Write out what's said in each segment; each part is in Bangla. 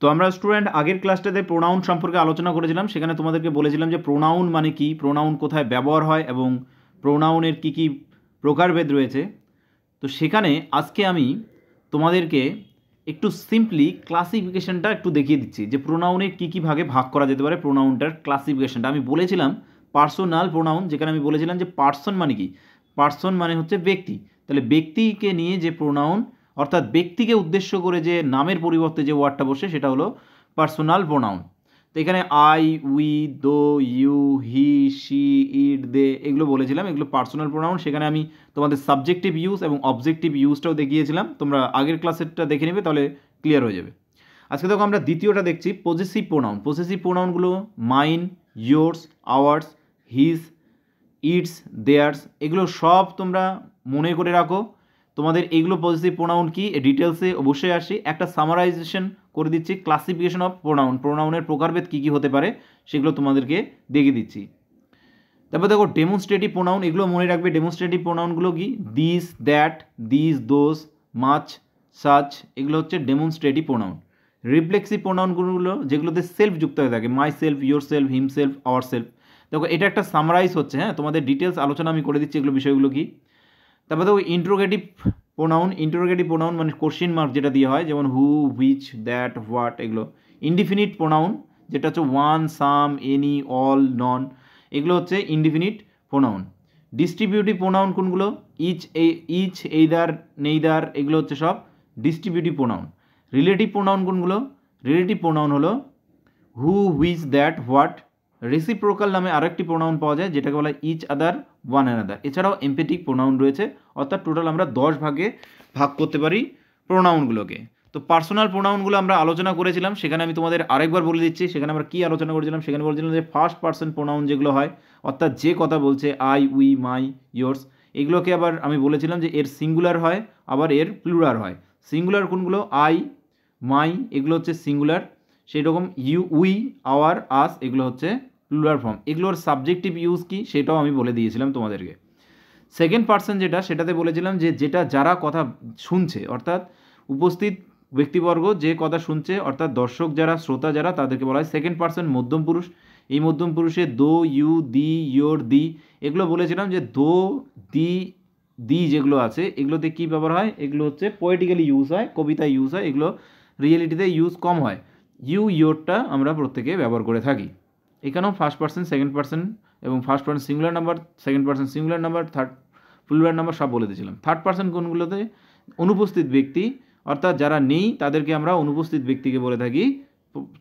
তো আমরা স্টুডেন্ট আগের ক্লাসটাতে প্রোনাউন সম্পর্কে আলোচনা করেছিলাম সেখানে তোমাদেরকে বলেছিলাম যে প্রোনাউন মানে কি প্রোনাউন কোথায় ব্যবহার হয় এবং প্রোনাউনের কি কি প্রকারভেদ রয়েছে তো সেখানে আজকে আমি তোমাদেরকে একটু সিম্পলি ক্লাসিফিকেশানটা একটু দেখিয়ে দিচ্ছি যে প্রোনাউনের কী কী ভাগে ভাগ করা যেতে পারে প্রোনাউনটার ক্লাসিফিকেশানটা আমি বলেছিলাম পার্সোনাল প্রোনাউন যেখানে আমি বলেছিলাম যে পার্সন মানে কি পার্সন মানে হচ্ছে ব্যক্তি তাহলে ব্যক্তিকে নিয়ে যে প্রোনাউন অর্থাৎ ব্যক্তিকে উদ্দেশ্য করে যে নামের পরিবর্তে যে ওয়ার্ডটা বসে সেটা হলো পার্সোনাল প্রোনাউন তো এখানে I we thou you he she it they এগুলো বলেছিলাম এগুলো পার্সোনাল প্রোনাউন সেখানে আমি তোমাদের সাবজেক্টিভ ইউজ এবং অবজেক্টিভ ইউজটাও দেখিয়েছিলাম তোমরা আগের ক্লাসেরটা দেখে নেবে তাহলে ক্লিয়ার হয়ে যাবে আজকে দেখো আমরা দ্বিতীয়টা দেখছি পজিসিভ প্রোনাউন পজিসিভ প্রোনাউনগুলো mine yours ours his its theirs এগুলো সব তোমরা মনে করে রাখো তোমাদের এইগুলো পজিটিভ প্রোনাউন কি ডিটেলসে অবশ্যই আসি একটা সামারাইজেশন করে দিচ্ছি ক্লাসিফিকেশন অফ প্রোনাউন প্রোনাউনের প্রকারভেদ কী কী হতে পারে সেগুলো তোমাদেরকে দেখিয়ে দিচ্ছি তারপর দেখো ডেমনস্ট্রেটিভ প্রোনাউন এগুলো মনে রাখবে ডেমনস্ট্রেটিভ প্রোনাউনগুলো কি দিস দ্যাট দিস দোস মাছ সাচ এগুলো হচ্ছে ডেমনস্ট্রেটিভ প্রোনাউন রিফ্লেক্সিভ প্রোনাউনগুলো যেগুলোতে সেলফ যুক্ত হয়ে থাকে my self your self him self our self দেখো এটা একটা সামারাইজ হচ্ছে হ্যাঁ তোমাদের ডিটেলস আলোচনা আমি করে দিচ্ছি এগুলো বিষয়গুলো কি তারপর দেখো ইন্ট্রোগেটিভ প্রোনাউন ইন্ট্রোগেটিভ প্রোনাউন মানে কোশ্চেন মার্ক যেটা দিয়ে হয় যেমন হু হুইচ দ্যাট হোয়াট এগুলো ইনডিফিনিট প্রোনাউন যেটা হচ্ছে one some any all none এগুলো হচ্ছে ইনডিফিনিট প্রোনাউন ডিস্ট্রিবিউটিভ প্রোনাউন কোনগুলো ইচ এই ইচ এইদার নেইদার এগুলো হচ্ছে সব ডিস্ট্রিবিউটিভ প্রোনাউন রিলেটিভ প্রোনাউন কোনগুলো রিলেটিভ প্রোনাউন হলো who which that what reciprocal নামে আরেকটি প্রোনাউন পাওয়া যায় যেটাকে বলা each other one another এছাড়াও এম্পেটিক প্রোনাউন রয়েছে অর্থাৎ টোটাল আমরা দশ ভাগে ভাগ করতে পারি প্রোনাউনগুলোকে তো পার্সোনাল প্রোনাউনগুলো আমরা আলোচনা করেছিলাম সেখানে আমি তোমাদের আরেকবার বলে দিচ্ছি সেখানে আমরা কী আলোচনা করেছিলাম সেখানে বলেছিলাম যে ফার্স্ট পার্সন প্রোনাউন যেগুলো হয় অর্থাৎ যে কথা বলছে আই উই মাই ইয়োর্স এগুলোকে আবার আমি বলেছিলাম যে এর সিঙ্গুলার হয় আবার এর প্লুরার হয় সিঙ্গুলার কোনগুলো আই মাই এগুলো হচ্ছে সিঙ্গুলার সেই রকম ইউ উই আওয়ার আস এগুলো হচ্ছে প্লুরাল ফর্ম এগুলোর সাবজেক্টিভ ইউজ কি সেটাও আমি বলে দিয়েছিলাম তোমাদেরকে সেকেন্ড পার্সন যেটা সেটাতে বলেছিলাম যে যেটা যারা কথা শুনছে অর্থাৎ উপস্থিত ব্যক্তিবর্গ যে কথা শুনছে অর্থাৎ দর্শক যারা শ্রোতা যারা তাদেরকে বলা হয় সেকেন্ড পার্সন মধ্যম পুরুষ এই মধ্যম পুরুষে দো ইউ দি ইয়োর দি এগুলো বলেছিলাম যে দো দি দি যেগুলো আছে এগুলোতে কী ব্যবহার হয় এগুলো হচ্ছে পোয়েটিক্যালি ইউজ হয় কবিতা ইউজ হয় এগুলো রিয়েলিটিতে ইউজ কম হয় ইউ ইয়োরটা আমরা প্রত্যেকে ব্যবহার করে থাকি এখানেও ফার্স্ট পার্সন সেকেন্ড পার্সন এবং first person singular number second person singular number third plural number সব বলে দিয়েছিলাম থার্ড পার্সন কোনগুলোতে অনুপস্থিত ব্যক্তি অর্থাৎ যারা নেই তাদেরকে আমরা অনুপস্থিত ব্যক্তিকে বলে থাকি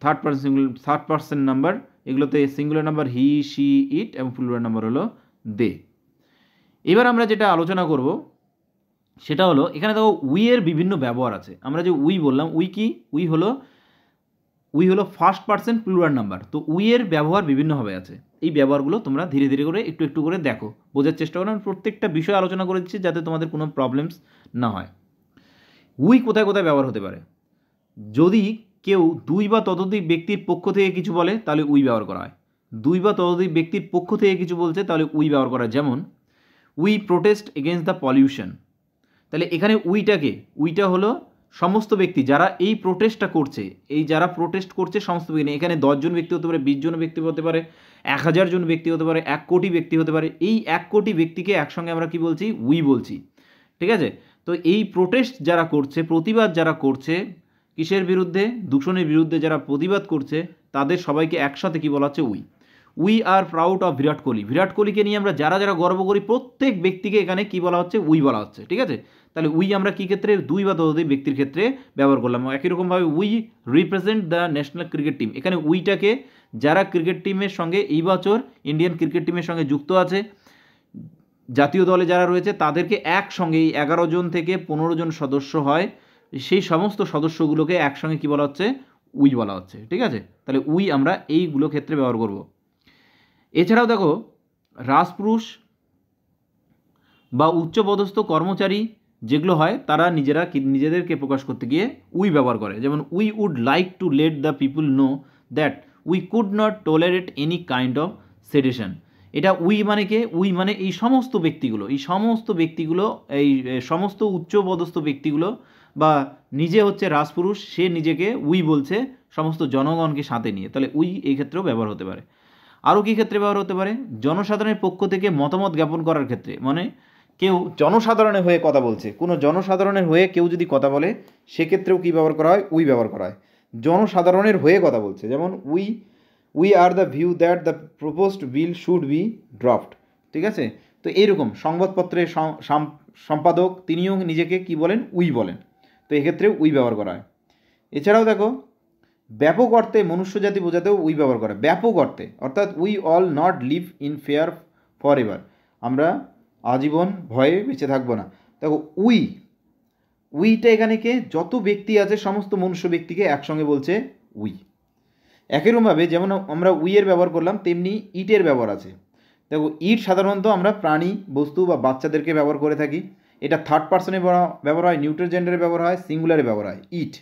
third person singular third person number এগুলোতে singular number he she it এবং ফুলার নাম্বার হলো দে এবার আমরা যেটা আলোচনা করব সেটা হলো এখানে দেখো উইয়ের বিভিন্ন ব্যবহার আছে আমরা যে উই বললাম উই কি উই হলো উই হলো ফার্স্ট পার্সেন্ট প্লুরাল নাম্বার তো উইয়ের ব্যবহার বিভিন্নভাবে আছে এই ব্যবহারগুলো তোমরা ধীরে ধীরে করে একটু একটু করে দেখো বোঝার চেষ্টা করো আমি প্রত্যেকটা বিষয় আলোচনা করে দিচ্ছি যাতে তোমাদের কোনো প্রবলেমস না হয় উই কোথায় কোথায় ব্যবহার হতে পারে যদি কেউ দুই বা ততোধিক ব্যক্তির পক্ষ থেকে কিছু বলে তাহলে উই ব্যবহার করা হয় দুই বা ততোধিক ব্যক্তির পক্ষ থেকে কিছু বলছে তাহলে উই ব্যবহার করা যেমন we protest against the pollution তাহলে এখানে উইটাকে উইটা হলো সমস্ত ব্যক্তি যারা এই প্রোটেস্টটা করছে এই যারা প্রোটেস্ট করছে সমস্ত ব্যক্তি এখানে দশজন ব্যক্তি হতে পারে বিশজন ব্যক্তি হতে পারে এক হাজার জন ব্যক্তি হতে পারে এক কোটি ব্যক্তি হতে পারে এই এক কোটি ব্যক্তিকে একসঙ্গে আমরা কি বলছি উই বলছি ঠিক আছে তো এই প্রোটেস্ট যারা করছে প্রতিবাদ যারা করছে কিসের বিরুদ্ধে দূষণের বিরুদ্ধে যারা প্রতিবাদ করছে তাদের সবাইকে একসাথে কি বলা হচ্ছে we we are proud of Virat Kohli Virat কোহলিকে নিয়ে আমরা যারা যারা গর্ব করি প্রত্যেক ব্যক্তিকে এখানে কি বলা হচ্ছে উই বলা হচ্ছে ঠিক আছে তাহলে উই আমরা কী ক্ষেত্রে দুই বা ততোধিক ব্যক্তির ক্ষেত্রে ব্যবহার করলাম একই রকমভাবে we represent the national cricket team এখানে উইটাকে যারা ক্রিকেট টিমের সঙ্গে এই বছর ইন্ডিয়ান ক্রিকেট টিমের সঙ্গে যুক্ত আছে জাতীয় দলে যারা রয়েছে তাদেরকে একসঙ্গে এই এগারো জন থেকে পনেরো জন সদস্য হয় সেই সমস্ত সদস্যগুলোকে একসঙ্গে কী বলা হচ্ছে উই বলা হচ্ছে ঠিক আছে তাহলে উই আমরা এইগুলো ক্ষেত্রে ব্যবহার করব এছাড়াও দেখো রাজপুরুষ বা উচ্চপদস্থ কর্মচারী যেগুলো হয় তারা নিজেরা নিজেদেরকে প্রকাশ করতে গিয়ে উই ব্যবহার করে যেমন we would like to let the people know that we could not tolerate any kind of sedition এটা উই মানে কে উই মানে এই সমস্ত ব্যক্তিগুলো এই সমস্ত ব্যক্তিগুলো এই সমস্ত উচ্চপদস্থ ব্যক্তিগুলো বা নিজে হচ্ছে রাজপুরুষ সে নিজেকে উই বলছে সমস্ত জনগণকে সাথে নিয়ে তাহলে উই এই ক্ষেত্রেও ব্যবহার হতে পারে আরও কী ক্ষেত্রে ব্যবহার হতে পারে জনসাধারণের পক্ষ থেকে মতামত জ্ঞাপন করার ক্ষেত্রে মানে কেউ জনসাধারণের হয়ে কথা বলছে কোনো জনসাধারণের হয়ে কেউ যদি কথা বলে সেক্ষেত্রেও কী ব্যবহার করা হয় উই ব্যবহার করা হয় জনসাধারণের হয়ে কথা বলছে যেমন we we are the view that the proposed bill should be draft ঠিক আছে তো এইরকম সংবাদপত্রের সম্পাদক তিনিও নিজেকে কি বলেন উই বলেন তো এক্ষেত্রে উই ব্যবহার করা হয় এছাড়াও দেখো ব্যাপক অর্থে মনুষ্য জাতি বোঝাতেও উই ব্যবহার করে ব্যাপক অর্থে অর্থাৎ we all not live in fear forever আমরা আজীবন ভয়ে বেঁচে থাকবো না দেখো উই উইটা এখানে কে যত ব্যক্তি আছে সমস্ত মনুষ্য ব্যক্তিকে একসঙ্গে বলছে উই একইরকমভাবে যেমন আমরা উইয়ের ব্যবহার করলাম তেমনি ইটের ব্যবহার আছে দেখো ইট সাধারণত আমরা প্রাণী বস্তু বা বাচ্চাদেরকে ব্যবহার করে থাকি এটা থার্ড পার্সনে ব্যবহার হয় নিউট্রাল জেন্ডারে ব্যবহার হয় সিঙ্গুলারে ব্যবহার হয় ইট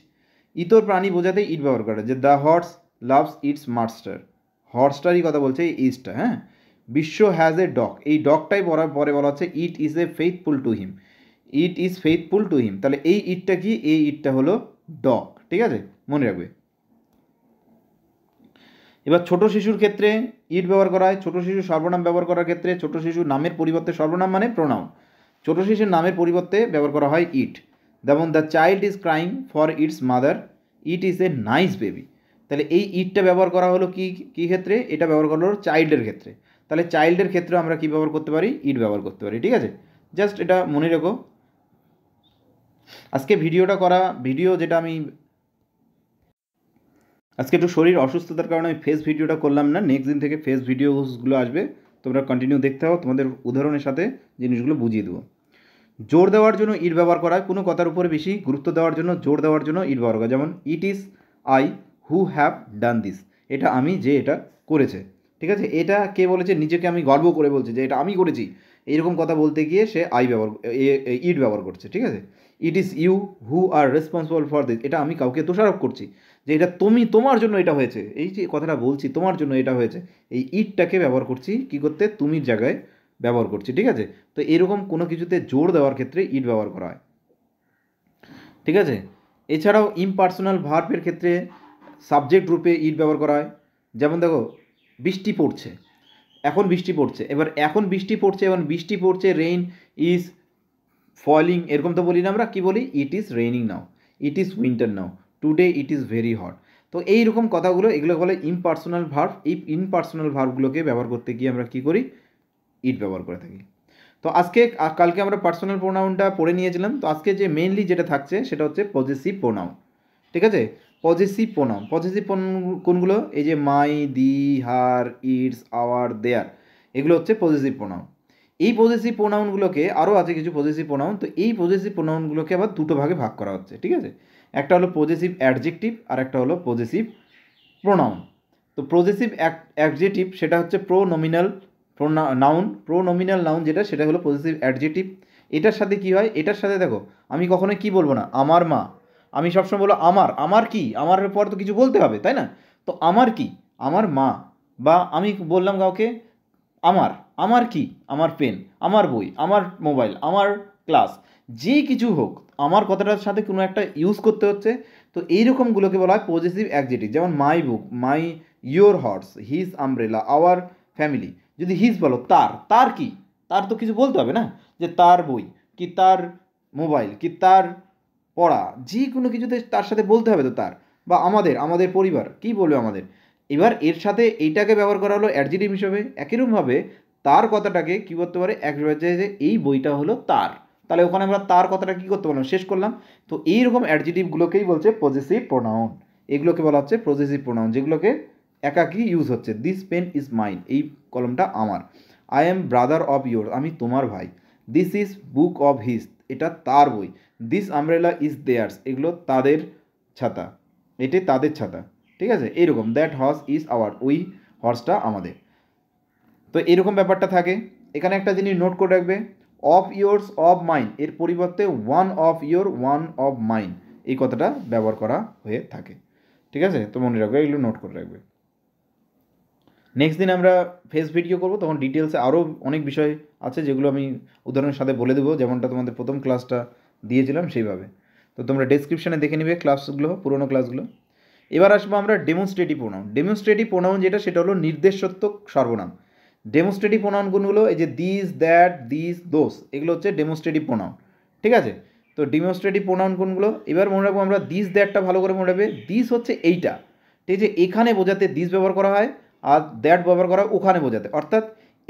ইতর প্রাণী বোঝাতে ইট ব্যবহার করা যে the horse loves its master হর্সটারই কথা বলছে ইস্টটা হ্যাঁ বিশ্ব হ্যাজ এ ডগ এই ডগটাই বলার পরে বলা হচ্ছে it is a faithful to him it is faithful to him তাহলে এই ইটটা কি এই ইটটা হলো ডগ ঠিক আছে মনে রাখবে এবার ছোট শিশুর ক্ষেত্রে ইট ব্যবহার করা হয় ছোট শিশু সর্বনাম ব্যবহার করার ক্ষেত্রে ছোট শিশু নামের পরিবর্তে সর্বনাম মানে প্রণাম ছোট শিশুর নামের পরিবর্তে ব্যবহার করা হয় ইট যেমন the child is crying for its mother it is a nice baby তাহলে এই ইটটা ব্যবহার করা হলো কি কী ক্ষেত্রে এটা ব্যবহার করা হলো চাইল্ডের ক্ষেত্রে তাহলে চাইল্ডের ক্ষেত্রে আমরা কী ব্যবহার করতে পারি ইট ব্যবহার করতে পারি ঠিক আছে জাস্ট এটা মনে রেখো আজকে ভিডিওটা করা ভিডিও যেটা আমি আজকে একটু শরীর অসুস্থতার কারণে আমি ফেস ভিডিওটা করলাম না নেক্সট দিন থেকে ফেস ভিডিওসগুলো আসবে তোমরা কন্টিনিউ দেখতে হবে তোমাদের উদাহরণের সাথে জিনিসগুলো বুঝিয়ে দেবো জোর দেওয়ার জন্য ইট ব্যবহার করা হয় কোনো কথার উপরে বেশি গুরুত্ব দেওয়ার জন্য জোর দেওয়ার জন্য ইট ব্যবহার করা যেমন it is I who have done this এটা আমি যে এটা করেছে ঠিক আছে এটা কে বলেছে নিজেকে আমি গর্ব করে বলছে যে এটা আমি করেছি এইরকম কথা বলতে গিয়ে সে আই ব্যবহার ইট ব্যবহার করছে ঠিক আছে it is you who are responsible for this এটা আমি কাউকে দোষারোপ করছি যে এটা তুমি তোমার জন্য এটা হয়েছে এই যে কথাটা বলছি তোমার জন্য এটা হয়েছে এই ইটটাকে ব্যবহার করছি কী করতে তুমির জায়গায় ব্যবহার করছি ঠিক আছে তো এরকম কোনো কিছুতে জোর দেওয়ার ক্ষেত্রে ইট ব্যবহার করা হয় ঠিক আছে এছাড়াও ইমপার্সোনাল ভার্বের ক্ষেত্রে সাবজেক্ট রূপে ইট ব্যবহার করা হয় যেমন দেখো বৃষ্টি পড়ছে এখন বৃষ্টি পড়ছে এবার এখন বৃষ্টি পড়ছে এবং বৃষ্টি পড়ছে রেইন ইজ ফলিং এরকম তো বলি না আমরা কী বলি it is raining now it is winter now today it is very hot তো এই রকম কথাগুলো এগুলো বলে ইমপার্সোনাল ভার্ভ এই ইমপার্সোনাল ভার্ভগুলোকে ব্যবহার করতে গিয়ে আমরা কী করি ইট ব্যবহার করে থাকি তো আজকে কালকে আমরা পার্সোনাল প্রোনাউনটা পড়ে নিয়েছিলাম তো আজকে যে মেনলি যেটা থাকছে সেটা হচ্ছে পজেসিভ প্রোনাউন ঠিক আছে পজেসিভ প্রোনাউন পজেসিভ কোনগুলো এই যে মাই দি হার ইটস আওয়ার দেয়ার এগুলো হচ্ছে পজেসিভ প্রোনাউন এই পজেসিভ প্রোনাউনগুলোকে আরও আছে কিছু পজেসিভ প্রোনাউন তো এই পজেসিভ প্রোনাউনগুলোকে আবার দুটো ভাগে ভাগ করা হচ্ছে ঠিক আছে একটা হলো পজেসিভ অ্যাডজেক্টিভ আর একটা হলো পজেসিভ প্রোনাউন তো পজেসিভ অ্যাডজেক্টিভ সেটা হচ্ছে pronominal pronoun pronominal noun যেটা সেটা হলো পজিটিভ অ্যাডজেটিভ এটার সাথে কি হয় এটার সাথে দেখো আমি কখনোই কি বলবো না আমার মা আমি সবসময় বলো আমার আমার কি আমার পর তো কিছু বলতে হবে তাই না তো আমার কি আমার মা বা আমি বললাম কাউকে আমার আমার কি আমার পেন আমার বই আমার মোবাইল আমার ক্লাস যে কিছু হোক আমার কথাটার সাথে কোনো একটা ইউজ করতে হচ্ছে তো এইরকমগুলোকে বলা হয় পজিটিভ অ্যাকজেটিভ যেমন my book my your horse his umbrella our family যদি হিজ বলো তার তার কি তার তো কিছু বলতে হবে না যে তার বই কি তার মোবাইল কি তার পড়া যে কোনো কিছুতে তার সাথে বলতে হবে তো তার বা আমাদের আমাদের পরিবার কি বলবে আমাদের এবার এর সাথে এইটাকে ব্যবহার করা হলো অ্যাডজেটিভ হিসেবে একইরকমভাবে তার কথাটাকে কী করতে পারে এক যে এই বইটা হলো তার তাহলে ওখানে আমরা তার কথাটা কী করতে পারলাম শেষ করলাম তো এইরকম অ্যাডজিটিভগুলোকেই বলছে পজেসিভ প্রোনাউন এগুলোকে বলা হচ্ছে পজেসিভ প্রোনাউন যেগুলোকে একাকী ইউজ হচ্ছে দিস পেন ইজ মাইন এই কলমটা আমার I am brother of your আমি তোমার ভাই this is book of his এটা তার বই দিস আমরেলা ইজ দেয়ার্স এগুলো তাদের ছাতা এটি তাদের ছাতা ঠিক আছে এইরকম দ্যাট হর্স ইজ আওয়ার ওই হর্সটা আমাদের তো এরকম ব্যাপারটা থাকে এখানে একটা জিনিস নোট করে রাখবে অফ ইয়োরস অফ মাইন এর পরিবর্তে one of your one of mine এই কথাটা ব্যবহার করা হয়ে থাকে ঠিক আছে তো মনে রাখবে এগুলো নোট করে রাখবে নেক্সট দিন আমরা ফেস ভিডিও করব তখন ডিটেলসে আরও অনেক বিষয় আছে যেগুলো আমি উদাহরণের সাথে বলে দেবো যেমনটা তোমাদের প্রথম ক্লাসটা দিয়েছিলাম সেইভাবে তো তোমরা ডেসক্রিপশানে দেখে নিবে ক্লাসগুলো পুরোনো ক্লাসগুলো এবার আসবো আমরা ডেমনস্ট্রেটিভ প্রোনাউন ডেমনস্ট্রেটিভ প্রোনাউন যেটা সেটা হলো নির্দেশত্বক সর্বনাম ডেমনস্ট্রেটিভ প্রোনাউনগুলো হলো এই যে দিস দ্যাট দিস দোস এগুলো হচ্ছে ডেমনস্ট্রেটিভ প্রোনাউন ঠিক আছে তো ডেমনস্ট্রেটিভ প্রোনাউন কোনগুলো এবার মনে রাখবো আমরা দিস দ্যাটটা ভালো করে মনে রাখবে দিস হচ্ছে এইটা ঠিক আছে এখানে বোঝাতে দিস ব্যবহার করা হয় আর দ্যাট ব্যবহার করা ওখানে বোঝাতে অর্থাৎ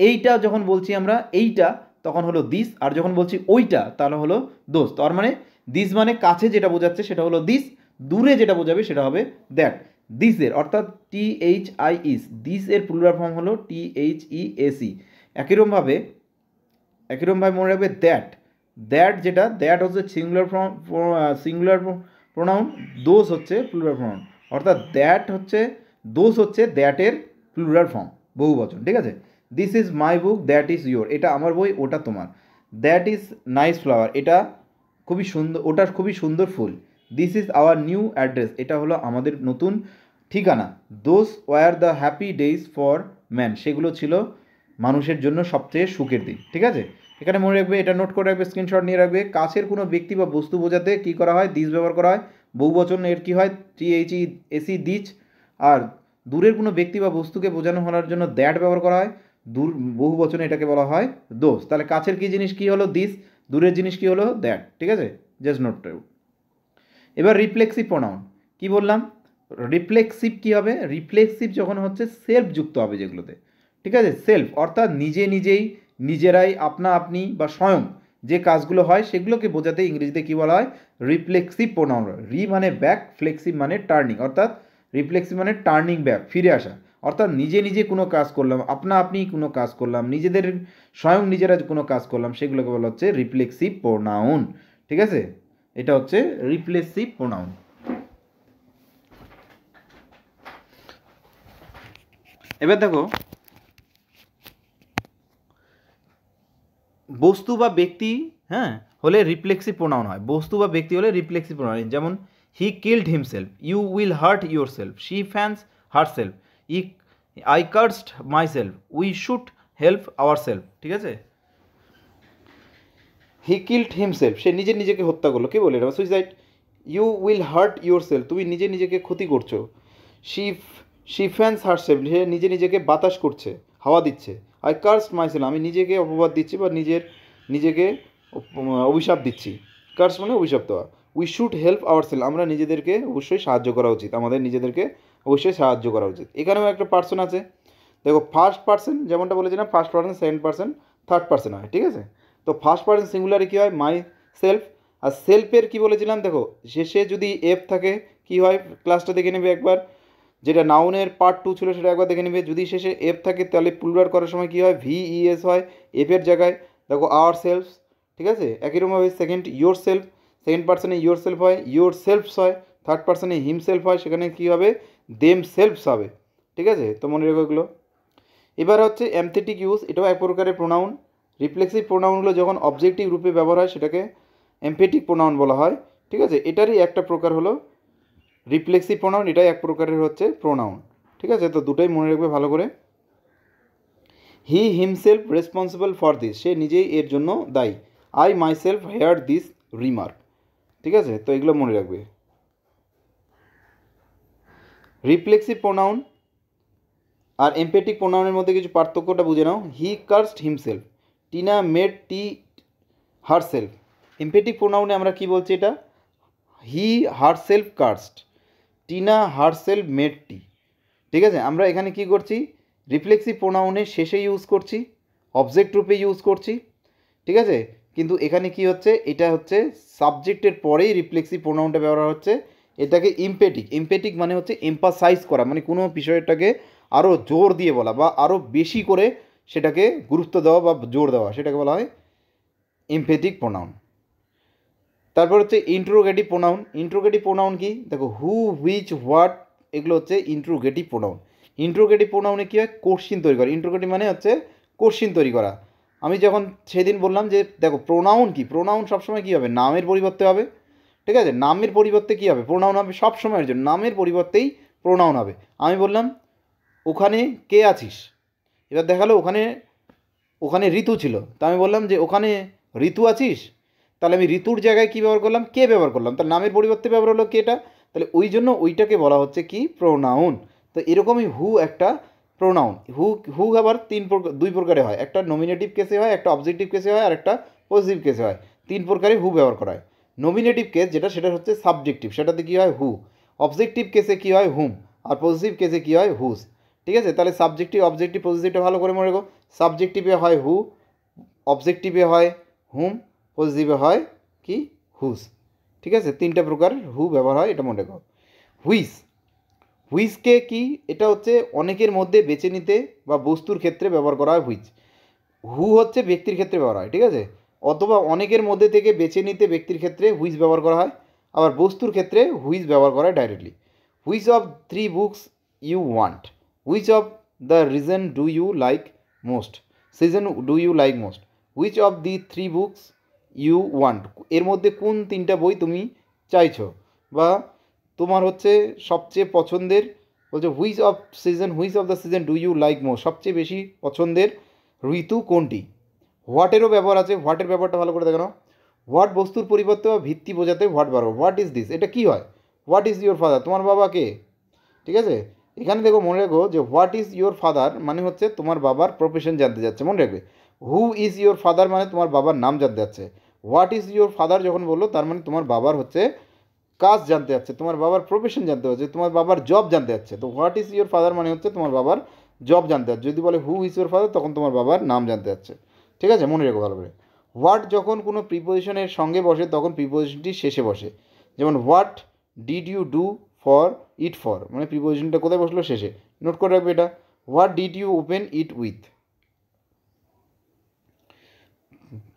এইটা যখন বলছি আমরা এইটা তখন হলো দিস আর যখন বলছি ওইটা তাহলে হলো দোষ তার মানে দিস মানে কাছে যেটা বোঝাচ্ছে সেটা হলো দিস দূরে যেটা বোঝাবে সেটা হবে দ্যাট দিসের অর্থাৎ T H I S this এর প্লুরাল ফর্ম হলো T H E e S E একইরকমভাবে একইরকমভাবে মনে রাখবে দ্যাট দ্যাট যেটা দ্যাট হচ্ছে singular form singular pronoun those হচ্ছে প্লুরাল প্রোনাউন অর্থাৎ দ্যাট হচ্ছে দোষ হচ্ছে দ্যাটের প্লুরাল ফর্ম বহু বচন ঠিক আছে this is my book that is your এটা আমার বই ওটা তোমার দ্যাট ইজ নাইস ফ্লাওয়ার এটা খুবই সুন্দর ওটা খুবই সুন্দর ফুল this is our new address এটা হলো আমাদের নতুন ঠিকানা those were the happy days for man সেগুলো ছিল মানুষের জন্য সবচেয়ে সুখের দিন ঠিক আছে এখানে মনে রাখবে এটা নোট করে রাখবে স্ক্রিনশট নিয়ে রাখবে কাছের কোনো ব্যক্তি বা বস্তু বোঝাতে কী করা হয় দিস ব্যবহার করা হয় বহুবচন এর কী হয় টি এইচ ই এসি দিচ আর দূরের কোনো ব্যক্তি বা বস্তুকে বোঝানো হওয়ার জন্য দ্যাট ব্যবহার করা হয় দূর বহু বচনে এটাকে বলা হয় দোষ তাহলে কাছের কী জিনিস কী হলো দিস দূরের জিনিস কী হলো দ্যাট ঠিক আছে জাস্ট নোট টু এবার রিফ্লেক্সিভ প্রোনাউন কি বললাম রিফ্লেক্সিভ কী হবে রিফ্লেক্সিভ যখন হচ্ছে সেলফ যুক্ত হবে যেগুলোতে ঠিক আছে সেলফ অর্থাৎ নিজে নিজেই নিজেরাই আপনা আপনি বা স্বয়ং যে কাজগুলো হয় সেগুলোকে বোঝাতে ইংরেজিতে কী বলা হয় রিফ্লেক্সিভ প্রোনাউন রি মানে ব্যাক ফ্লেক্সিভ মানে টার্নিং অর্থাৎ রিফ্লেক্স মানে টার্নিং ব্যাক ফিরে আসা অর্থাৎ নিজে নিজে কোনো কাজ করলাম আপনা আপনি কোনো কাজ করলাম নিজেদের স্বয়ং নিজেরা কোনো কাজ করলাম সেগুলোকে বলা হচ্ছে রিফ্লেক্সিভ প্রোনাউন ঠিক আছে এটা হচ্ছে রিফ্লেক্সিভ প্রোনাউন এবার দেখো বস্তু বা ব্যক্তি হ্যাঁ হলে রিফ্লেক্সিভ প্রোনাউন হয় বস্তু বা ব্যক্তি হলে রিফ্লেক্সিভ প্রোনাউন যেমন he killed himself you will hurt your self she fans her self ই I cursed my self we should help our self ঠিক আছে হি কিল্ড হিমসেলফ সে নিজে নিজেকে হত্যা করলো কে বলে এটা suicide you will hurt your self তুমি নিজে নিজেকে ক্ষতি করছো she she fans her self সে নিজে নিজেকে বাতাস করছে হাওয়া দিচ্ছে আই কার্সড মাই সেলফ আমি নিজেকে অপবাদ দিচ্ছি বা নিজের নিজেকে অভিশাপ দিচ্ছি কার্স মানে অভিশাপ দেওয়া we should help ourselves আমরা নিজেদেরকে অবশ্যই সাহায্য করা উচিত আমাদের নিজেদেরকে অবশ্যই সাহায্য করা উচিত এখানেও একটা পার্সন আছে দেখো ফার্স্ট পার্সন যেমনটা বলেছিলাম first person second person third person হয় ঠিক আছে তো ফার্স্ট পার্সন সিঙ্গুলারে কী হয় মাই সেলফ আর সেলফের কী বলেছিলাম দেখো শেষে যদি এফ থাকে কি হয় ক্লাসটা দেখে নেবে একবার যেটা নাউনের পার্ট টু ছিল সেটা একবার দেখে নেবে যদি শেষে এফ থাকে তাহলে পুলবার করার সময় কী হয় ভি ইএস e হয় এফের জায়গায় দেখো আওয়ার সেলফ ঠিক আছে একই রকমভাবে সেকেন্ড ইয়োর সেলফ সেকেন্ড পার্সনে ইয়োর সেলফ হয় ইয়োর সেলফস হয় থার্ড পার্সনে হিমসেলফ হয় সেখানে কী হবে দেম সেলফস হবে ঠিক আছে তো মনে রেখো এগুলো এবার হচ্ছে অ্যামথেটিক ইউজ এটাও এক প্রকারের প্রোনাউন রিফ্লেক্সিভ প্রোনাউনগুলো যখন অবজেক্টিভ রূপে ব্যবহার হয় সেটাকে অ্যামফেটিক প্রোনাউন বলা হয় ঠিক আছে এটারই একটা প্রকার হলো রিফ্লেক্সিভ প্রোনাউন এটাই এক প্রকারের হচ্ছে প্রোনাউন ঠিক আছে তো দুটোই মনে রাখবে ভালো করে he himself responsible for this সে নিজেই এর জন্য দায়ী I myself hear this remark ঠিক আছে তো এগুলো মনে রাখবে রিফ্লেক্সিভ প্রোনাউন আর এম্পেটিক প্রোনাউনের মধ্যে কিছু পার্থক্যটা বুঝে নাও he cursed himself Tina made tea herself emphatic প্রোনাউনে আমরা কি বলছি এটা he herself cursed Tina herself made tea ঠিক আছে আমরা এখানে কি করছি রিফ্লেক্সিভ প্রোনাউনের শেষে ইউজ করছি অবজেক্ট রূপে ইউজ করছি ঠিক আছে কিন্তু এখানে কি হচ্ছে এটা হচ্ছে সাবজেক্টের পরেই রিফ্লেক্সিভ প্রোনাউনটা ব্যবহার হচ্ছে এটাকে ইম্পেটিক ইম্পেটিক মানে হচ্ছে এম্পাসাইজ করা মানে কোনো বিষয়টাকে আরও জোর দিয়ে বলা বা আরও বেশি করে সেটাকে গুরুত্ব দেওয়া বা জোর দেওয়া সেটাকে বলা হয় ইম্পেটিক প্রোনাউন তারপর হচ্ছে ইন্ট্রোগেটিভ প্রোনাউন ইন্ট্রোগেটিভ প্রোনাউন কি দেখো হু হুইচ হোয়াট এগুলো হচ্ছে ইন্ট্রোগেটিভ প্রোনাউন ইন্ট্রোগেটিভ প্রোনাউনে কী হয় কোশ্চিন তৈরি করা ইন্ট্রোগেটিভ মানে হচ্ছে কোশ্চিন তৈরি করা আমি যখন সেদিন বললাম যে দেখো প্রোনাউন কি প্রোনাউন সবসময় কী হবে নামের পরিবর্তে হবে ঠিক আছে নামের পরিবর্তে কী হবে প্রোনাউন হবে সব সময়ের জন্য নামের পরিবর্তেই প্রোনাউন হবে আমি বললাম ওখানে কে আছিস এবার দেখালো ওখানে ওখানে ঋতু ছিল তা আমি বললাম যে ওখানে ঋতু আছিস তাহলে আমি ঋতুর জায়গায় কী ব্যবহার করলাম কে ব্যবহার করলাম তার নামের পরিবর্তে ব্যবহার হলো কেটা তাহলে ওই জন্য ওইটাকে বলা হচ্ছে কি প্রোনাউন তো এরকমই হু একটা প্রোনাউন হু হু আবার তিন প্রকার দুই প্রকারে হয় একটা নমিনেটিভ কেসে হয় একটা অবজেক্টিভ কেসে হয় আর একটা পজিটিভ কেসে হয় তিন প্রকারে হু ব্যবহার করা হয় নমিনেটিভ কেস যেটা সেটা হচ্ছে সাবজেক্টিভ সেটাতে কী হয় হু অবজেক্টিভ কেসে কী হয় হুম আর পজিটিভ কেসে কী হয় হুস ঠিক আছে তাহলে সাবজেক্টিভ অবজেক্টিভ পজিটিভটা ভালো করে মনে রেখো সাবজেক্টিভে হয় হু অবজেক্টিভে হয় হুম পজিটিভে হয় কি হুস ঠিক আছে তিনটা প্রকার হু ব্যবহার হয় এটা মনে রেখো হুইস হুইচকে কি এটা হচ্ছে অনেকের মধ্যে বেছে নিতে বা বস্তুর ক্ষেত্রে ব্যবহার করা হয় হুইচ হু হচ্ছে ব্যক্তির ক্ষেত্রে ব্যবহার হয় ঠিক আছে অথবা অনেকের মধ্যে থেকে বেছে নিতে ব্যক্তির ক্ষেত্রে হুইচ ব্যবহার করা হয় আবার বস্তুর ক্ষেত্রে হুইচ ব্যবহার করা হয় directly which of three books you want which of the reason do you like most season do you like most which of the three books you want এর মধ্যে কোন তিনটা বই তুমি চাইছো বা তোমার হচ্ছে সবচেয়ে পছন্দের বলছে which of season which of the season do you like মো সবচেয়ে বেশি পছন্দের ঋতু কোনটি হোয়াটেরও ব্যবহার আছে হোয়াটের ব্যাপারটা ভালো করে দেখানো হোয়াট বস্তুর পরিবর্তে বা ভিত্তি বোঝাতে হোয়াট বার হোয়াট ইজ দিস এটা কী হয় হোয়াট ইজ ইউর ফাদার তোমার বাবা কে ঠিক আছে এখানে দেখো মনে রাখো যে হোয়াট ইজ ইউর ফাদার মানে হচ্ছে তোমার বাবার প্রফেশন জানতে যাচ্ছে মনে রাখবে হু ইজ ইউর ফাদার মানে তোমার বাবার নাম জানতে যাচ্ছে হোয়াট ইজ ইউর ফাদার যখন বললো তার মানে তোমার বাবার হচ্ছে কাজ জানতে যাচ্ছে তোমার বাবার প্রফেশন জানতে পারছে তোমার বাবার জব জানতে যাচ্ছে তো হোয়াট ইজ ইউর ফাদার মানে হচ্ছে তোমার বাবার জব জানতে যাচ্ছে যদি বলে হু ইজ ইউর ফাদার তখন তোমার বাবার নাম জানতে যাচ্ছে ঠিক আছে মনে রেখো ভালো করে হোয়াট যখন কোনো প্রিপোজিশনের সঙ্গে বসে তখন প্রিপোজিশনটি শেষে বসে যেমন what did you do for it for মানে প্রিপোজিশনটা কোথায় বসলো শেষে নোট করে রাখবে এটা what did you open it with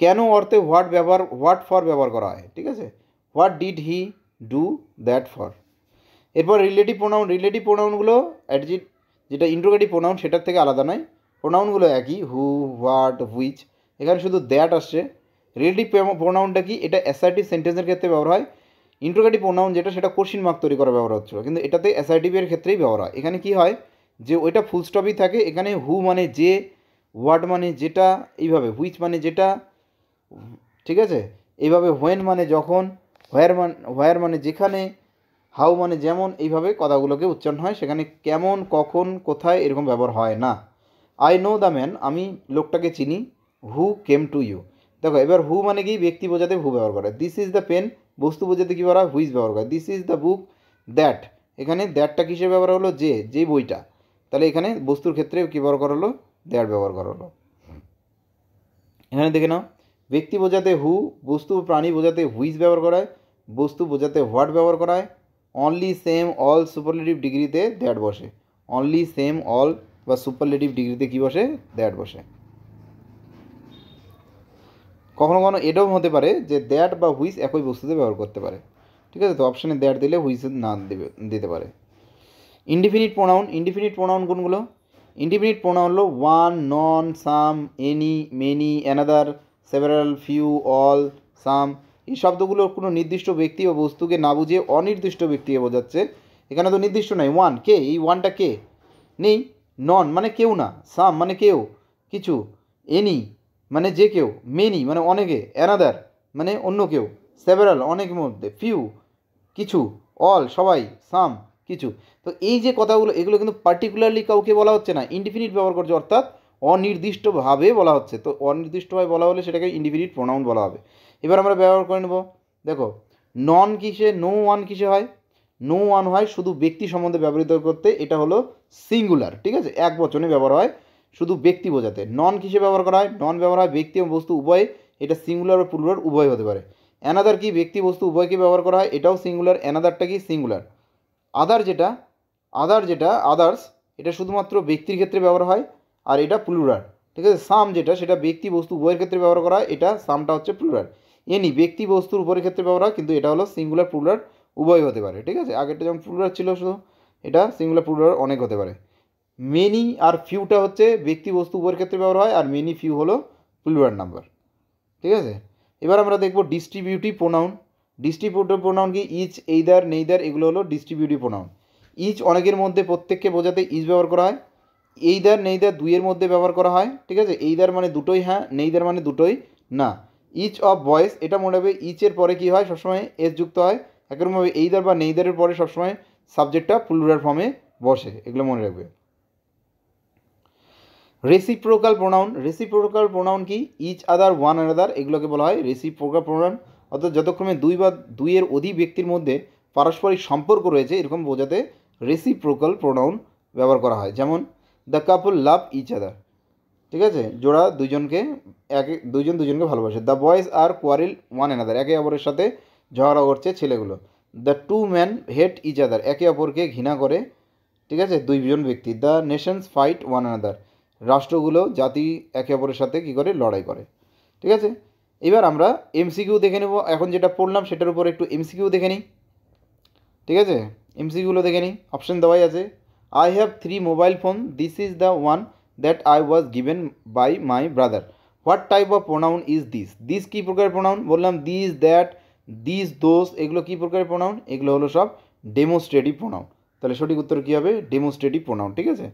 কেন অর্থে হোয়াট ব্যবহার হোয়াট ফর ব্যবহার করা হয় ঠিক আছে what did he do that for এরপর রিলেটিভ প্রোনাউন রিলেটিভ প্রোনাউনগুলো অ্যাডজিট যেটা ইন্ট্রোগেটিভ প্রোনাউন সেটার থেকে আলাদা নয় প্রোনাউনগুলো একই হু হোয়াট হুইচ এখানে শুধু দ্যাট আসছে রিলেটিভ প্রোনাউনটা কি এটা অ্যাসার্টিভ সেন্টেন্সের ক্ষেত্রে ব্যবহার হয় ইন্ট্রোগেটিভ প্রোনাউন যেটা সেটা কোশ্চিন মার্ক তৈরি করা ব্যবহার হচ্ছে কিন্তু এটাতে অ্যাসার্টিভের ক্ষেত্রেই ব্যবহার হয় এখানে কি হয় যে ওইটা ফুল স্টপই থাকে এখানে হু মানে যে হোয়াট মানে যেটা এইভাবে হুইচ মানে যেটা ঠিক আছে এইভাবে হোয়েন মানে যখন হোয়ার মানে হোয়ার মানে যেখানে হাউ মানে যেমন এইভাবে কথাগুলোকে উচ্চারণ হয় সেখানে কেমন কখন কোথায় এরকম ব্যবহার হয় না আই নো দ্য ম্যান আমি লোকটাকে চিনি হু কেম টু ইউ দেখো এবার হু মানে কি ব্যক্তি বোঝাতে হু ব্যবহার করে দিস ইজ দ্য পেন বস্তু বোঝাতে কী করা হুইজ ব্যবহার করে this is the book that এখানে দ্যাটটা কিসের ব্যবহার হলো যে যে বইটা তাহলে এখানে বস্তুর ক্ষেত্রে কী ব্যবহার করা হলো দ্যাট ব্যবহার করা হলো এখানে দেখে নাও ব্যক্তি বোঝাতে হু বস্তু প্রাণী বোঝাতে হুইজ ব্যবহার করা হয় বস্তু বোঝাতে হোয়াট ব্যবহার করা হয় অনলি সেম অল সুপারলেটিভ ডিগ্রিতে দ্যাট বসে অনলি সেম অল বা সুপারলেটিভ ডিগ্রিতে কী বসে দ্যাট বসে কখনো কখনো এটাও হতে পারে যে দ্যাট বা হুইস একই বস্তুতে ব্যবহার করতে পারে ঠিক আছে তো অপশানে দ্যাট দিলে হুইস না দেবে দিতে পারে ইন্ডিফিনিট প্রোনাউন ইন্ডিফিনিট প্রোনাউন কোনগুলো ইন্ডিফিনিট প্রোনাউন হলো one none some any many another several few all some এই শব্দগুলো কোনো নির্দিষ্ট ব্যক্তি বা বস্তুকে না বুঝিয়ে অনির্দিষ্ট ব্যক্তিকে বোঝাচ্ছে এখানে তো নির্দিষ্ট নয় ওয়ান কে এই ওয়ানটা কে নেই নন মানে কেউ না সাম মানে কেউ কিছু এনি মানে যে কেউ মেনি মানে অনেকে অ্যানাদার মানে অন্য কেউ সেভারাল অনেক মধ্যে ফিউ কিছু অল সবাই সাম কিছু তো এই যে কথাগুলো এগুলো কিন্তু পার্টিকুলারলি কাউকে বলা হচ্ছে না ইনডিফিনিট ব্যবহার করছে অর্থাৎ অনির্দিষ্টভাবে বলা হচ্ছে তো অনির্দিষ্টভাবে বলা হলে সেটাকে ইন্ডিভিডিট প্রোনাউন বলা হবে এবার আমরা ব্যবহার করে নেব দেখো নন কিসে নো ওয়ান কিসে হয় নো ওয়ান হয় শুধু ব্যক্তি সম্বন্ধে ব্যবহৃত করতে এটা হলো সিঙ্গুলার ঠিক আছে এক বচনে ব্যবহার হয় শুধু ব্যক্তি বোঝাতে নন কিসে ব্যবহার করা হয় নন ব্যবহার হয় ব্যক্তি এবং বস্তু উভয় এটা সিঙ্গুলার বা পুরুলার উভয় হতে পারে অ্যানাদার কি ব্যক্তি বস্তু উভয়কে ব্যবহার করা হয় এটাও সিঙ্গুলার অ্যানাদারটা কি সিঙ্গুলার আদার যেটা আদার যেটা আদার্স এটা শুধুমাত্র ব্যক্তির ক্ষেত্রে ব্যবহার হয় আর এটা প্লুরার ঠিক আছে সাম যেটা সেটা ব্যক্তি বস্তু উভয়ের ক্ষেত্রে ব্যবহার করা এটা সামটা হচ্ছে প্লুরার এনি ব্যক্তি বস্তুর উপরের ক্ষেত্রে ব্যবহার কিন্তু এটা হলো সিঙ্গুলার প্লুরার উভয় হতে পারে ঠিক আছে আগেরটা যেমন প্লুরার ছিল শুধু এটা সিঙ্গুলার প্লুরার অনেক হতে পারে মেনি আর ফিউটা হচ্ছে ব্যক্তি বস্তু উভয়ের ক্ষেত্রে ব্যবহার হয় আর মেনি ফিউ হলো প্লুরার নাম্বার ঠিক আছে এবার আমরা দেখব ডিস্ট্রিবিউটি প্রোনাউন ডিস্ট্রিবিউটিভ প্রোনাউন কি ইচ এইদার নেইদার এগুলো হলো ডিস্ট্রিবিউটিভ প্রোনাউন ইচ অনেকের মধ্যে প্রত্যেককে বোঝাতে ইচ ব্যবহার করা হয় এইদার নেইদার দুইয়ের মধ্যে ব্যবহার করা হয় ঠিক আছে এইদার মানে দুটোই হ্যাঁ নেইদার মানে দুটোই না ইচ অফ ভয়েস এটা মনে হবে ইচের পরে কি হয় সবসময় এস যুক্ত হয় একরকমভাবে এইদার বা নেইদারের পরে সবসময় সাবজেক্টটা প্লুরাল ফর্মে বসে এগুলো মনে রাখবে রেসিপ্রোকাল প্রোনাউন রেসিপ্রোকাল প্রোনাউন কি ইচ আদার ওয়ান আদার এগুলোকে বলা হয় রেসিপ্রোকাল প্রোনাউন অর্থাৎ যতক্ষণে দুই বা দুইয়ের অধিক ব্যক্তির মধ্যে পারস্পরিক সম্পর্ক রয়েছে এরকম বোঝাতে রেসিপ্রোকাল প্রোনাউন ব্যবহার করা হয় যেমন the couple love each other ঠিক আছে জোড়া দুজনকে একে দুজন দুজনকে ভালোবাসে the boys are quarrel one other একে অপরের সাথে ঝগড়া করছে ছেলেগুলো the two man hate each other একে অপরকে ঘৃণা করে ঠিক আছে দুইজন ব্যক্তি the nations fight one another রাষ্ট্রগুলো জাতি একে অপরের সাথে কী করে লড়াই করে ঠিক আছে এবার আমরা এমসিকিউ দেখে নেব এখন যেটা পড়লাম সেটার উপর একটু এমসিকিউ দেখে নিই ঠিক আছে এমসিকিউগুলো দেখে নিই অপশান দেওয়াই আছে I have three mobile phone. This is the one that I was given by my brother. What type of pronoun is this this কী প্রকারের প্রোনাউন বললাম দিস দ্যাট দিস দোস এগুলো কী প্রকারের প্রোনাউন এগুলো হলো সব ডেমোস্ট্রেটিভ প্রোনাউন তাহলে সঠিক উত্তর কী হবে ডেমোস্ট্রেটিভ প্রোনাউন ঠিক আছে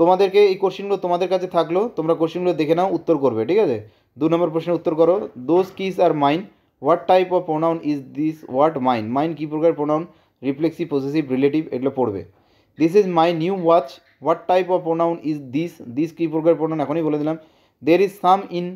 তোমাদেরকে এই কোশ্চেনগুলো তোমাদের কাছে থাকলো তোমরা কোশ্চেনগুলো দেখে নাও উত্তর করবে ঠিক আছে দু নম্বর প্রশ্নের উত্তর করো those keys are mine what type of pronoun is this what mine mine কী প্রকার প্রোনাউন রিফ্লেক্সিভ পজিটিভ রিলেটিভ এগুলো পড়বে this is my new watch what type of pronoun is this this কী প্রকার প্রোনাউন এখনই বলে দিলাম there is some in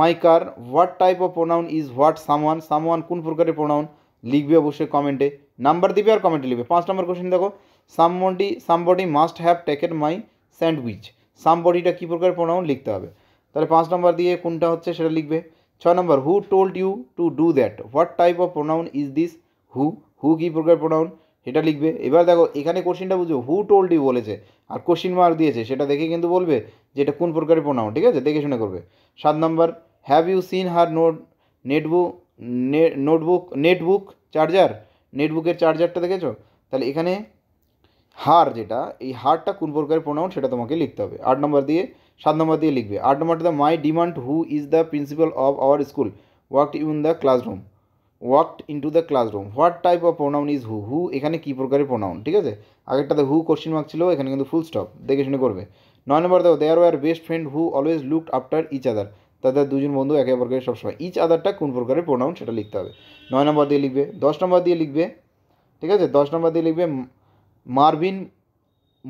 my car what type of pronoun is what someone someone কোন প্রকারের প্রোনাউন লিখবে অবশ্যই কমেন্টে নাম্বার দিবে আর কমেন্টে লিখবে পাঁচ নম্বর কোশ্চেন দেখো somebody somebody must have taken my sandwich সামবডিটা কী প্রকার প্রোনাউন লিখতে হবে তাহলে পাঁচ নম্বর দিয়ে কোনটা হচ্ছে সেটা লিখবে ছয় number who told you to do that what type of pronoun is this who who কী প্রকার প্রোনাউন সেটা লিখবে এবার দেখো এখানে কোশ্চেনটা বুঝবে হু টোল্ড ইউ বলেছে আর কোশ্চিন মার্ক দিয়েছে সেটা দেখে কিন্তু বলবে যে এটা কোন প্রকারের প্রণাম ঠিক আছে দেখে শুনে করবে সাত number have you seen her note netbook notebook netbook charger নেটবুকের চার্জারটা দেখেছো তাহলে এখানে হার যেটা এই হারটা কোন প্রকারের প্রণাম সেটা তোমাকে লিখতে হবে আট নম্বর দিয়ে সাত নম্বর দিয়ে লিখবে আট নম্বরটা my demand who is the principal of our school work in the classroom in to the classroom what type of pronoun is who who এখানে কী প্রকারের প্রোনাউন ঠিক আছে আগেরটাতে হু কোশ্চিন মার্ক ছিল এখানে কিন্তু ফুল স্টপ দেখে শুনে করবে নয় নম্বর দেখো there were best friend who always look after each other তাদের দুজন বন্ধু একে অপরকে সবসময় ইচ আদারটা কোন প্রকারের প্রোনাউন সেটা লিখতে হবে নয় নম্বর দিয়ে লিখবে দশ নম্বর দিয়ে লিখবে ঠিক আছে দশ নম্বর দিয়ে লিখবে Marvin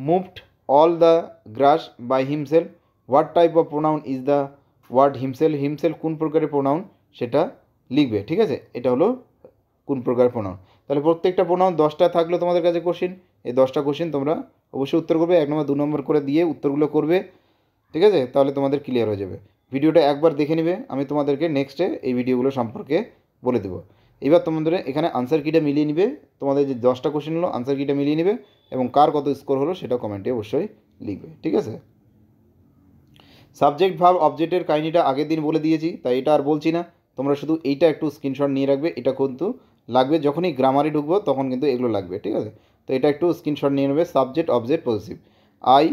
moved all the grass by himself what type of pronoun is the word himself himself কোন প্রকারের প্রোনাউন সেটা লিখবে ঠিক আছে এটা হলো কোন প্রকার প্রণাম তাহলে প্রত্যেকটা প্রণাম দশটা থাকলো তোমাদের কাছে কোশ্চিন এই দশটা কোশ্চিন তোমরা অবশ্যই উত্তর করবে এক নম্বর দু নম্বর করে দিয়ে উত্তরগুলো করবে ঠিক আছে তাহলে তোমাদের ক্লিয়ার হয়ে যাবে ভিডিওটা একবার দেখে নেবে আমি তোমাদেরকে নেক্সটে এই ভিডিওগুলো সম্পর্কে বলে দেবো এবার তোমাদের এখানে আনসার কিটা মিলিয়ে নিবে তোমাদের যে দশটা কোশ্চেন হলো আনসার কিটা মিলিয়ে নেবে এবং কার কত স্কোর হলো সেটা কমেন্টে অবশ্যই লিখবে ঠিক আছে সাবজেক্ট ভাব অবজেক্টের কাহিনিটা আগের দিন বলে দিয়েছি তাই এটা আর বলছি না তোমরা শুধু এইটা একটু স্ক্রিনশট নিয়ে রাখবে এটা কিন্তু লাগবে যখনই গ্রামারে ঢুকবো তখন কিন্তু এগুলো লাগবে ঠিক আছে তো এটা একটু স্ক্রিনশট নিয়ে নেবে subject object positive I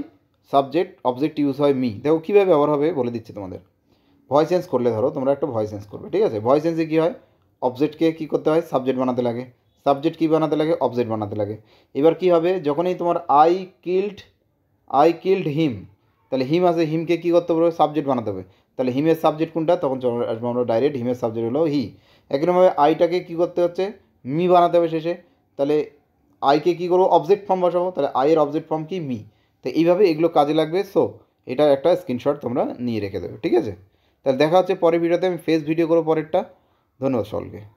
subject object use হয় মি দেখো কীভাবে ব্যবহার হবে বলে দিচ্ছে তোমাদের ভয়েস চেঞ্জ করলে ধরো তোমরা একটা ভয়েস চেঞ্জ করবে ঠিক আছে ভয়েস চেঞ্জে কী হয় অবজেক্টকে কী করতে হয় সাবজেক্ট বানাতে লাগে সাবজেক্ট কী বানাতে লাগে অবজেক্ট বানাতে লাগে এবার কী হবে যখনই তোমার I killed I killed him তাহলে হিম আছে হিমকে কী করতে হবে সাবজেক্ট বানাতে হবে তাহলে হিমের সাবজেক্ট কোনটা তখন আসবো আমরা ডাইরেক্ট হিমের সাবজেক্ট হলো হি রকমভাবে আইটাকে কী করতে হচ্ছে মি বানাতে হবে শেষে তাহলে আইকে কী করবো অবজেক্ট ফর্ম বসাবো তাহলে আইয়ের অবজেক্ট ফর্ম কি মি তো এইভাবে এগুলো কাজে লাগবে সো এটা একটা স্ক্রিনশট তোমরা নিয়ে রেখে দেবে ঠিক আছে তাহলে দেখা হচ্ছে পরের ভিডিওতে আমি ফেস ভিডিও করবো পরেরটা ধন্যবাদ সকলকে